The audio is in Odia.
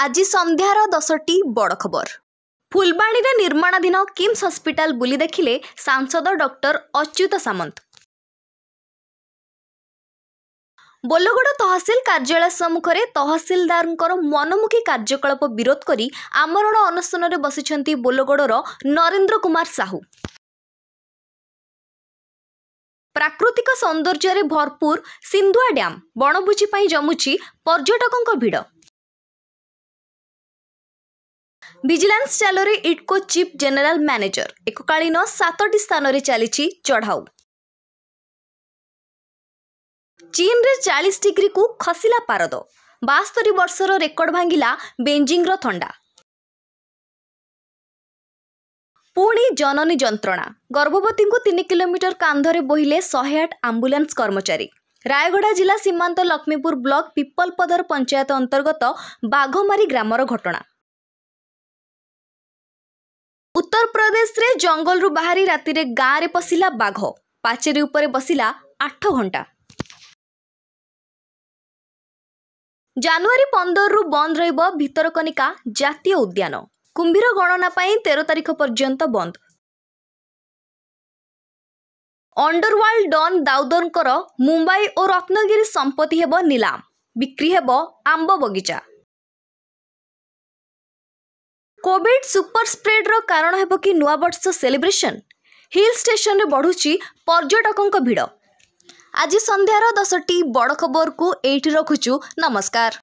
ଆଜି ସନ୍ଧ୍ୟାର ଦଶଟି ବଡ଼ ଖବର ଫୁଲବାଣୀରେ ନିର୍ମାଣାଧୀନ କିମ୍ସ ହସ୍ପିଟାଲ ବୁଲି ଦେଖିଲେ ସାଂସଦ ଡକ୍ଟର ଅଚ୍ୟୁତ ସାମନ୍ତ ବୋଲଗଡ଼ ତହସିଲ କାର୍ଯ୍ୟାଳୟ ସମ୍ମୁଖରେ ତହସିଲଦାରଙ୍କର ମନମୁଖୀ କାର୍ଯ୍ୟକଳାପ ବିରୋଧ କରି ଆମରଣ ଅନୁଷ୍ଠାନରେ ବସିଛନ୍ତି ବୋଲଗଡ଼ର ନରେନ୍ଦ୍ର କୁମାର ସାହୁ ପ୍ରାକୃତିକ ସୌନ୍ଦର୍ଯ୍ୟରେ ଭରପୁର ସିନ୍ଧୁଆ ଡ୍ୟାମ୍ ବଣଭୋଜି ପାଇଁ ଜମୁଛି ପର୍ଯ୍ୟଟକଙ୍କ ଭିଡ଼ ଭିଜିଲାନ୍ସ ଚାଲରେ ଇଡ୍କୋ ଚିଫ୍ ଜେନେରାଲ ମ୍ୟାନେଜର ଏକକାଳୀନ ସାତଟି ସ୍ଥାନରେ ଚାଲିଛି ଚଢ଼ାଉ ଚୀନରେ ଚାଳିଶ ଡିଗ୍ରୀକୁ ଖସିଲା ପାରଦ ବାସ୍ତରୀ ବର୍ଷର ରେକର୍ଡ ଭାଙ୍ଗିଲା ବେଜିଂର ଥଣ୍ଡା ପୁଣି ଜନନୀ ଯନ୍ତ୍ରଣା ଗର୍ଭବତୀଙ୍କୁ ତିନି କିଲୋମିଟର କାନ୍ଧରେ ବୋହିଲେ ଶହେ ଆଠ ଆମ୍ବୁଲାନ୍ସ କର୍ମଚାରୀ ରାୟଗଡ଼ା ଜିଲ୍ଲା ସୀମାନ୍ତ ଲକ୍ଷ୍ମୀପୁର ବ୍ଲକ ପିପଲପଦର ପଞ୍ଚାୟତ ଅନ୍ତର୍ଗତ ବାଘମାରୀ ଗ୍ରାମର ଘଟଣା ଉତ୍ତରପ୍ରଦେଶରେ ଜଙ୍ଗଲରୁ ବାହାରି ରାତିରେ ଗାଁରେ ପଶିଲା ବାଘ ପାଚେରୀ ଉପରେ ବସିଲା ଆଠ ଘଣ୍ଟା ଜାନୁଆରୀ ପନ୍ଦରରୁ ବନ୍ଦ ରହିବ ଭିତରକନିକା ଜାତୀୟ ଉଦ୍ୟାନ କୁମ୍ଭୀର ଗଣନା ପାଇଁ ତେର ତାରିଖ ପର୍ଯ୍ୟନ୍ତ ବନ୍ଦ ଅଣ୍ଡରୱାର୍ଲ୍ଡ ଡନ୍ ଦାଉଦରଙ୍କର ମୁମ୍ବାଇ ଓ ରତ୍ନଗିରି ସମ୍ପତ୍ତି ହେବ ନିଲାମ ବିକ୍ରି ହେବ ଆମ୍ବ ବଗିଚା କୋଭିଡ୍ ସୁପର ସ୍ପ୍ରେଡ୍ର କାରଣ ହେବ କି ନୂଆବର୍ଷ ସେଲିବ୍ରେସନ୍ ହିଲ୍ ଷ୍ଟେସନ୍ରେ ବଢ଼ୁଛି ପର୍ଯ୍ୟଟକଙ୍କ ଭିଡ଼ ଆଜି ସନ୍ଧ୍ୟାର ଦଶଟି ବଡ଼ ଖବରକୁ ଏଇଠି ରଖୁଛୁ ନମସ୍କାର